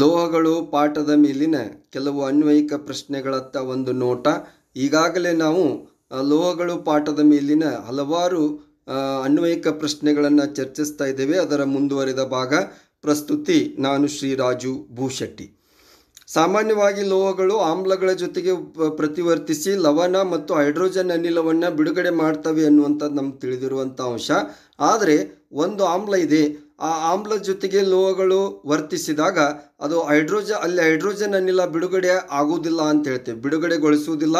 ಲೋಹಗಳು ಪಾಠದ ಮೇಲಿನ ಕೆಲವು ಅನ್ವಯಿಕ ಪ್ರಶ್ನೆಗಳತ್ತ ಒಂದು ನೋಟ ಈಗಾಗಲೇ ನಾವು ಲೋಹಗಳು ಪಾಠದ ಮೇಲಿನ ಹಲವಾರು ಅನ್ವಯಿಕ ಪ್ರಶ್ನೆಗಳನ್ನು ಚರ್ಚಿಸ್ತಾ ಇದ್ದೇವೆ ಅದರ ಮುಂದುವರಿದ ಭಾಗ ಪ್ರಸ್ತುತಿ ನಾನು ಶ್ರೀರಾಜು ಭೂಶೆಟ್ಟಿ ಸಾಮಾನ್ಯವಾಗಿ ಲೋಹಗಳು ಆಮ್ಲಗಳ ಜೊತೆಗೆ ಪ್ರತಿವರ್ತಿಸಿ ಲವಣ ಮತ್ತು ಹೈಡ್ರೋಜನ್ ಅನಿಲವನ್ನು ಬಿಡುಗಡೆ ಮಾಡ್ತವೆ ಅನ್ನುವಂಥದ್ದು ನಮ್ಗೆ ತಿಳಿದಿರುವಂಥ ಅಂಶ ಆದರೆ ಒಂದು ಆಮ್ಲ ಇದೆ ಆ ಆಮ್ಲದ ಜೊತೆಗೆ ಲೋಹಗಳು ವರ್ತಿಸಿದಾಗ ಅದು ಹೈಡ್ರೋಜ ಅಲ್ಲಿ ಹೈಡ್ರೋಜನ್ ಅನಿಲ ಬಿಡುಗಡೆ ಆಗುವುದಿಲ್ಲ ಅಂತ ಹೇಳ್ತೇವೆ ಬಿಡುಗಡೆಗೊಳಿಸುವುದಿಲ್ಲ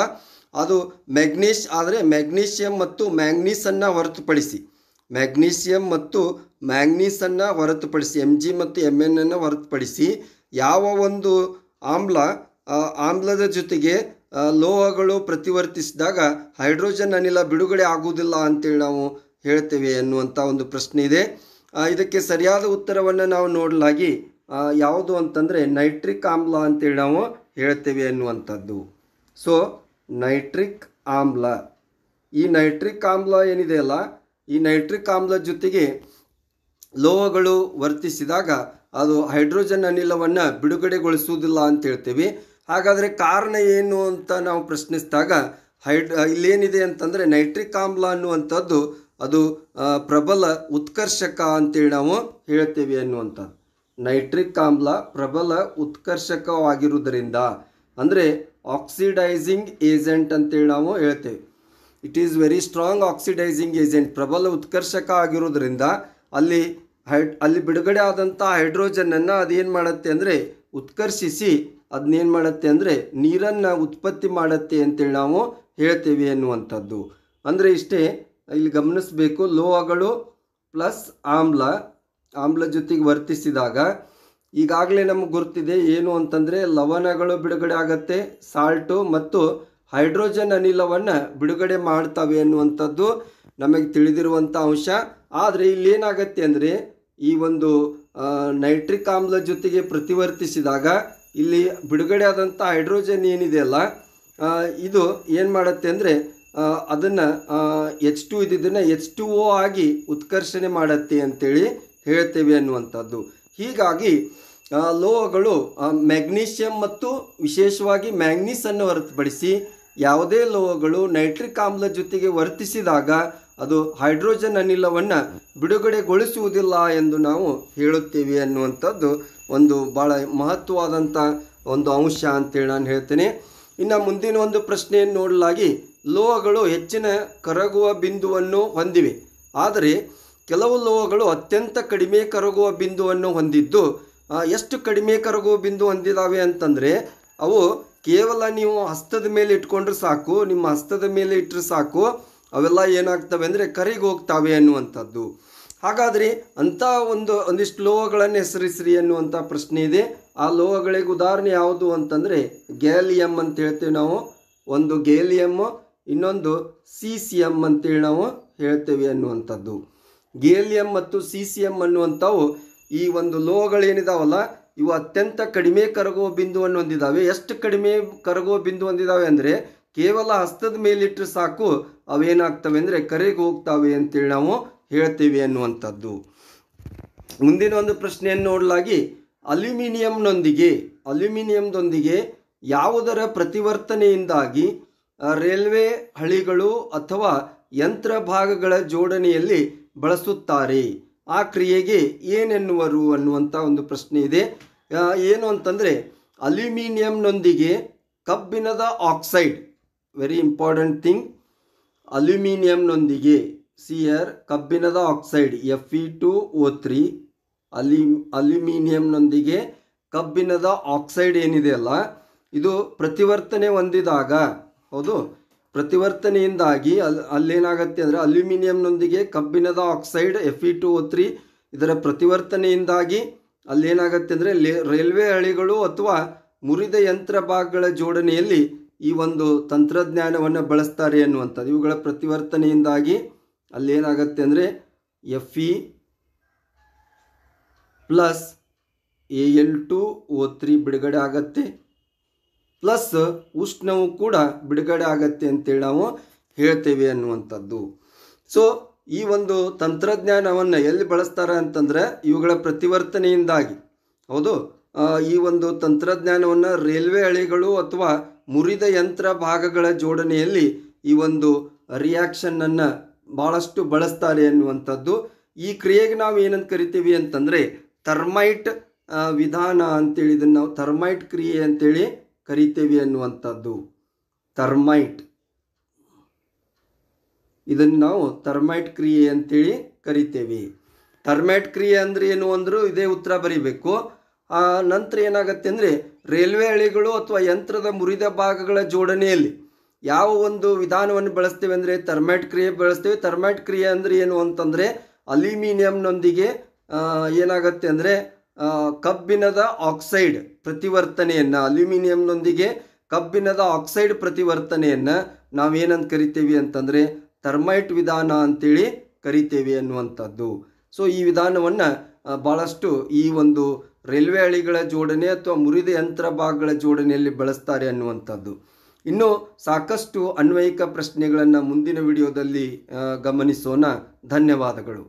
ಅದು ಮ್ಯಾಗ್ನೀಷ್ ಆದರೆ ಮ್ಯಾಗ್ನೀಷಿಯಂ ಮತ್ತು ಮ್ಯಾಂಗ್ನೀಸನ್ನು ಹೊರತುಪಡಿಸಿ ಮ್ಯಾಗ್ನೀಷಿಯಂ ಮತ್ತು ಮ್ಯಾಂಗ್ನೀಸನ್ನು ಹೊರತುಪಡಿಸಿ ಎಮ್ ಜಿ ಮತ್ತು ಎಮ್ ಎನ್ ಅನ್ನು ಹೊರತುಪಡಿಸಿ ಯಾವ ಒಂದು ಆಮ್ಲ ಆಮ್ಲದ ಜೊತೆಗೆ ಲೋಹಗಳು ಪ್ರತಿವರ್ತಿಸಿದಾಗ ಹೈಡ್ರೋಜನ್ ಅನಿಲ ಬಿಡುಗಡೆ ಆಗುವುದಿಲ್ಲ ಅಂತೇಳಿ ನಾವು ಹೇಳ್ತೇವೆ ಎನ್ನುವಂಥ ಒಂದು ಪ್ರಶ್ನೆ ಇದೆ ಇದಕ್ಕೆ ಸರಿಯಾದ ಉತ್ತರವನ್ನು ನಾವು ನೋಡಲಾಗಿ ಯಾವುದು ಅಂತಂದರೆ ನೈಟ್ರಿಕ್ ಆಮ್ಲ ಅಂತೇಳಿ ನಾವು ಹೇಳ್ತೇವೆ ಅನ್ನುವಂಥದ್ದು ಸೊ ನೈಟ್ರಿಕ್ ಆಮ್ಲ ಈ ನೈಟ್ರಿಕ್ ಆಮ್ಲ ಏನಿದೆಯಲ್ಲ ಈ ನೈಟ್ರಿಕ್ ಆಮ್ಲ ಜೊತೆಗೆ ಲೋಹಗಳು ವರ್ತಿಸಿದಾಗ ಅದು ಹೈಡ್ರೋಜನ್ ಅನಿಲವನ್ನು ಬಿಡುಗಡೆಗೊಳಿಸುವುದಿಲ್ಲ ಅಂತ ಹೇಳ್ತೇವೆ ಹಾಗಾದರೆ ಕಾರಣ ಏನು ಅಂತ ನಾವು ಪ್ರಶ್ನಿಸಿದಾಗ ಹೈಡ್ರ ಇಲ್ಲೇನಿದೆ ಅಂತಂದರೆ ನೈಟ್ರಿಕ್ ಆಮ್ಲ ಅನ್ನುವಂಥದ್ದು ಅದು ಪ್ರಬಲ ಉತ್ಕರ್ಷಕ ಅಂತೇಳಿ ನಾವು ಹೇಳ್ತೇವೆ ಅನ್ನುವಂಥದ್ದು ನೈಟ್ರಿಕ್ ಆಮ್ಲ ಪ್ರಬಲ ಉತ್ಕರ್ಷಕವಾಗಿರುವುದರಿಂದ ಅಂದರೆ ಆಕ್ಸಿಡೈಸಿಂಗ್ ಏಜೆಂಟ್ ಅಂತೇಳಿ ನಾವು ಹೇಳ್ತೇವೆ it is very strong oxidising agent ಪ್ರಬಲ ಉತ್ಕರ್ಷಕ ಆಗಿರೋದ್ರಿಂದ ಅಲ್ಲಿ ಹೈ ಅಲ್ಲಿ ಬಿಡುಗಡೆ ಆದಂಥ ಹೈಡ್ರೋಜನನ್ನು ಅದೇನು ಮಾಡುತ್ತೆ ಅಂದರೆ ಉತ್ಕರ್ಷಿಸಿ ಅದನ್ನೇನು ಮಾಡುತ್ತೆ ಅಂದರೆ ನೀರನ್ನು ಉತ್ಪತ್ತಿ ಮಾಡುತ್ತೆ ಅಂತೇಳಿ ನಾವು ಹೇಳ್ತೇವೆ ಅನ್ನುವಂಥದ್ದು ಅಂದರೆ ಇಷ್ಟೇ ಇಲ್ಲಿ ಗಮನಿಸಬೇಕು ಲೋಹಗಳು ಪ್ಲಸ್ ಆಮ್ಲ ಆಮ್ಲ ಜೊತೆಗೆ ವರ್ತಿಸಿದಾಗ ಈಗಾಗಲೇ ನಮ್ಗೆ ಗೊತ್ತಿದೆ ಏನು ಅಂತಂದರೆ ಲವಣಗಳು ಬಿಡುಗಡೆ ಆಗತ್ತೆ ಸಾಲ್ಟು ಮತ್ತು ಹೈಡ್ರೋಜನ್ ಅನಿಲವನ್ನು ಬಿಡುಗಡೆ ಮಾಡ್ತವೆ ಅನ್ನುವಂಥದ್ದು ನಮಗೆ ತಿಳಿದಿರುವಂಥ ಅಂಶ ಆದರೆ ಇಲ್ಲೇನಾಗತ್ತೆ ಅಂದರೆ ಈ ಒಂದು ನೈಟ್ರಿಕ್ ಆಮ್ಲ ಜೊತೆಗೆ ಪ್ರತಿವರ್ತಿಸಿದಾಗ ಇಲ್ಲಿ ಬಿಡುಗಡೆ ಆದಂಥ ಹೈಡ್ರೋಜನ್ ಏನಿದೆ ಅಲ್ಲ ಇದು ಏನು ಮಾಡುತ್ತೆ ಅಂದರೆ ಅದನ್ನು ಎಚ್ ಟು ಇದ್ದಿದ್ದನ್ನು ಎಚ್ ಟು ಓ ಆಗಿ ಉತ್ಕರ್ಷಣೆ ಮಾಡತ್ತೆ ಅಂತೇಳಿ ಹೇಳ್ತೇವೆ ಅನ್ನುವಂಥದ್ದು ಹೀಗಾಗಿ ಲೋಹಗಳು ಮ್ಯಾಗ್ನೀಷಿಯಂ ಮತ್ತು ವಿಶೇಷವಾಗಿ ಮ್ಯಾಗ್ನೀಸನ್ನು ಹೊರತುಪಡಿಸಿ ಯಾವುದೇ ಲೋಹಗಳು ನೈಟ್ರಿಕ್ ಆಮ್ಲ ಜೊತೆಗೆ ವರ್ತಿಸಿದಾಗ ಅದು ಹೈಡ್ರೋಜನ್ ಅನಿಲವನ್ನು ಬಿಡುಗಡೆಗೊಳಿಸುವುದಿಲ್ಲ ಎಂದು ನಾವು ಹೇಳುತ್ತೇವೆ ಅನ್ನುವಂಥದ್ದು ಒಂದು ಭಾಳ ಮಹತ್ವವಾದಂಥ ಒಂದು ಅಂಶ ಅಂತೇಳಿ ನಾನು ಹೇಳ್ತೇನೆ ಇನ್ನು ಮುಂದಿನ ಒಂದು ಪ್ರಶ್ನೆಯನ್ನು ನೋಡಲಾಗಿ ಲೋಹಗಳು ಹೆಚ್ಚಿನ ಕರಗುವ ಬಿಂದುವನ್ನು ಹೊಂದಿವೆ ಆದರೆ ಕೆಲವು ಲೋಹಗಳು ಅತ್ಯಂತ ಕಡಿಮೆ ಕರಗುವ ಬಿಂದುವನ್ನು ಹೊಂದಿದ್ದು ಎಷ್ಟು ಕಡಿಮೆ ಕರಗುವ ಬಿಂದು ಹೊಂದಿದ್ದಾವೆ ಅಂತಂದರೆ ಅವು ಕೇವಲ ನೀವು ಹಸ್ತದ ಮೇಲೆ ಇಟ್ಕೊಂಡ್ರೆ ಸಾಕು ನಿಮ್ಮ ಹಸ್ತದ ಮೇಲೆ ಇಟ್ಟರೆ ಸಾಕು ಅವೆಲ್ಲ ಏನಾಗ್ತವೆ ಅಂದರೆ ಕರಿಗೆ ಹೋಗ್ತಾವೆ ಅನ್ನುವಂಥದ್ದು ಹಾಗಾದರೆ ಅಂಥ ಒಂದು ಒಂದಿಷ್ಟು ಲೋಹಗಳನ್ನು ಹೆಸರಿಸ್ರಿ ಅನ್ನುವಂಥ ಪ್ರಶ್ನೆ ಇದೆ ಆ ಲೋಹಗಳಿಗೆ ಉದಾಹರಣೆ ಯಾವುದು ಅಂತಂದರೆ ಗ್ಯಾಲಿಯಮ್ ಅಂತ ಹೇಳ್ತೀವಿ ನಾವು ಒಂದು ಗ್ಯಾಲಿಯಮ್ಮು ಇನ್ನೊಂದು ಸಿ ಸಿ ಎಂ ಅಂತೇಳಿ ನಾವು ಹೇಳ್ತೇವೆ ಅನ್ನುವಂಥದ್ದು ಗೇಲಿಯಂ ಮತ್ತು ಸಿ ಸಿ ಎಂ ಅನ್ನುವಂಥವು ಈ ಒಂದು ಲೋಹಗಳೇನಿದಾವಲ್ಲ ಇವು ಅತ್ಯಂತ ಕಡಿಮೆ ಕರಗುವ ಬಿಂದುವನ್ನು ಹೊಂದಿದ್ದಾವೆ ಎಷ್ಟು ಕಡಿಮೆ ಕರಗುವ ಬಿಂದು ಹೊಂದಿದ್ದಾವೆ ಅಂದರೆ ಕೇವಲ ಹಸ್ತದ ಮೇಲಿಟ್ಟರೆ ಸಾಕು ಅವೇನಾಗ್ತವೆ ಅಂದರೆ ಕರೆಗೆ ಹೋಗ್ತಾವೆ ಅಂತೇಳಿ ನಾವು ಹೇಳ್ತೇವೆ ಅನ್ನುವಂಥದ್ದು ಮುಂದಿನ ಒಂದು ಪ್ರಶ್ನೆಯನ್ನು ನೋಡಲಾಗಿ ಅಲ್ಯೂಮಿನಿಯಂನೊಂದಿಗೆ ಅಲ್ಯೂಮಿನಿಯಂದೊಂದಿಗೆ ಯಾವುದರ ಪ್ರತಿವರ್ತನೆಯಿಂದಾಗಿ ರೈಲ್ವೆ ಹಳಿಗಳು ಅಥವಾ ಯಂತ್ರ ಭಾಗಗಳ ಜೋಡಣೆಯಲ್ಲಿ ಬಳಸುತ್ತಾರೆ ಆ ಕ್ರಿಯೆಗೆ ಏನೆನ್ನುವರು ಅನ್ನುವಂಥ ಒಂದು ಪ್ರಶ್ನೆ ಇದೆ ಏನು ಅಂತಂದರೆ ಅಲ್ಯೂಮಿನಿಯಂನೊಂದಿಗೆ ಕಬ್ಬಿಣದ ಆಕ್ಸೈಡ್ ವೆರಿ ಇಂಪಾರ್ಟೆಂಟ್ ಥಿಂಗ್ ಅಲ್ಯೂಮಿನಿಯಂನೊಂದಿಗೆ ಸಿಯರ್ ಕಬ್ಬಿಣದ oxide F E two O three ಅಲಿ ಅಲ್ಯೂಮಿನಿಯಂನೊಂದಿಗೆ ಕಬ್ಬಿಣದ ಆಕ್ಸೈಡ್ ಏನಿದೆ ಅಲ್ಲ ಇದು ಪ್ರತಿವರ್ತನೆ ಹೊಂದಿದಾಗ ಹೌದು ಪ್ರತಿವರ್ತನೆಯಿಂದಾಗಿ ಅಲ್ಲಿ ಅಲ್ಲೇನಾಗತ್ತೆ ಅಂದರೆ ಅಲ್ಯೂಮಿನಿಯಂನೊಂದಿಗೆ ಕಬ್ಬಿಣದ oxide F E two O three ಇದರ ಪ್ರತಿವರ್ತನೆಯಿಂದಾಗಿ ಅಲ್ಲೇನಾಗತ್ತೆ ಅಂದರೆ ಲೇ ರೈಲ್ವೆ ಹಳಿಗಳು ಅಥವಾ ಮುರಿದ ಯಂತ್ರ ಭಾಗಗಳ ಜೋಡಣೆಯಲ್ಲಿ ಈ ಒಂದು ತಂತ್ರಜ್ಞಾನವನ್ನು ಬಳಸ್ತಾರೆ ಅನ್ನುವಂಥದ್ದು ಇವುಗಳ ಪ್ರತಿವರ್ತನೆಯಿಂದಾಗಿ ಅಲ್ಲೇನಾಗತ್ತೆ ಅಂದರೆ F E plus A L two O three ಬಿಡುಗಡೆ ಆಗತ್ತೆ ಪ್ಲಸ್ ಉಷ್ಣವು ಕೂಡ ಬಿಡುಗಡೆ ಆಗತ್ತೆ ಅಂತೇಳಿ ನಾವು ಹೇಳ್ತೇವೆ ಅನ್ನುವಂಥದ್ದು ಸೊ ಈ ಒಂದು ತಂತ್ರಜ್ಞಾನವನ್ನು ಎಲ್ಲಿ ಬಳಸ್ತಾರೆ ಅಂತಂದರೆ ಇವುಗಳ ಪ್ರತಿವರ್ತನೆಯಿಂದಾಗಿ ಹೌದು ಈ ಒಂದು ತಂತ್ರಜ್ಞಾನವನ್ನು ರೈಲ್ವೆ ಹಳಿಗಳು ಅಥವಾ ಮುರಿದ ಯಂತ್ರ ಭಾಗಗಳ ಜೋಡಣೆಯಲ್ಲಿ ಈ ಒಂದು ರಿಯಾಕ್ಷನ್ನನ್ನು ಭಾಳಷ್ಟು ಬಳಸ್ತಾರೆ ಅನ್ನುವಂಥದ್ದು ಈ ಕ್ರಿಯೆಗೆ ನಾವು ಏನಂತ ಕರಿತೀವಿ ಅಂತಂದರೆ ಥರ್ಮೈಟ್ ವಿಧಾನ ಅಂತೇಳಿ ಇದನ್ನು ನಾವು ಥರ್ಮೈಟ್ ಕ್ರಿಯೆ ಅಂತೇಳಿ ಕರಿತೇವೆ ಅನ್ನುವಂಥದ್ದು ಥರ್ಮೈಟ್ ಇದನ್ನು ನಾವು ಥರ್ಮೈಟ್ ಕ್ರಿಯೆ ಅಂತೇಳಿ ಕರಿತೇವೆ ಥರ್ಮೈಟ್ ಕ್ರಿಯೆ ಅಂದರೆ ಏನು ಅಂದರೂ ಇದೇ ಉತ್ತರ ಬರೀಬೇಕು ಆ ನಂತರ ಏನಾಗುತ್ತೆ ಅಂದರೆ ರೈಲ್ವೆ ಹಳಿಗಳು ಅಥವಾ ಯಂತ್ರದ ಮುರಿದ ಭಾಗಗಳ ಜೋಡಣೆಯಲ್ಲಿ ಯಾವ ಒಂದು ವಿಧಾನವನ್ನು ಬಳಸ್ತೇವೆ ಅಂದರೆ ಥರ್ಮೈಟ್ ಕ್ರಿಯೆ ಬಳಸ್ತೇವೆ ಥರ್ಮೈಟ್ ಕ್ರಿಯೆ ಅಂದರೆ ಏನು ಅಂತಂದರೆ ಅಲ್ಯೂಮಿನಿಯಂನೊಂದಿಗೆ ಏನಾಗುತ್ತೆ ಅಂದರೆ ಕಬ್ಬಿಣದ ಆಕ್ಸೈಡ್ ಪ್ರತಿವರ್ತನೆಯನ್ನು ಅಲ್ಯೂಮಿನಿಯಂನೊಂದಿಗೆ ಕಬ್ಬಿಣದ ಆಕ್ಸೈಡ್ ಪ್ರತಿವರ್ತನೆಯನ್ನು ನಾವೇನಂತ ಕರಿತೀವಿ ಅಂತಂದರೆ ಥರ್ಮೈಟ್ ವಿಧಾನ ಅಂತೇಳಿ ಕರಿತೇವೆ ಅನ್ನುವಂಥದ್ದು ಸೊ ಈ ವಿಧಾನವನ್ನು ಭಾಳಷ್ಟು ಈ ಒಂದು ರೈಲ್ವೆ ಹಳಿಗಳ ಜೋಡಣೆ ಅಥವಾ ಮುರಿದ ಯಂತ್ರ ಭಾಗಗಳ ಜೋಡಣೆಯಲ್ಲಿ ಬಳಸ್ತಾರೆ ಅನ್ನುವಂಥದ್ದು ಇನ್ನು ಸಾಕಷ್ಟು ಅನ್ವಯಿಕ ಪ್ರಶ್ನೆಗಳನ್ನು ಮುಂದಿನ ವಿಡಿಯೋದಲ್ಲಿ ಗಮನಿಸೋಣ ಧನ್ಯವಾದಗಳು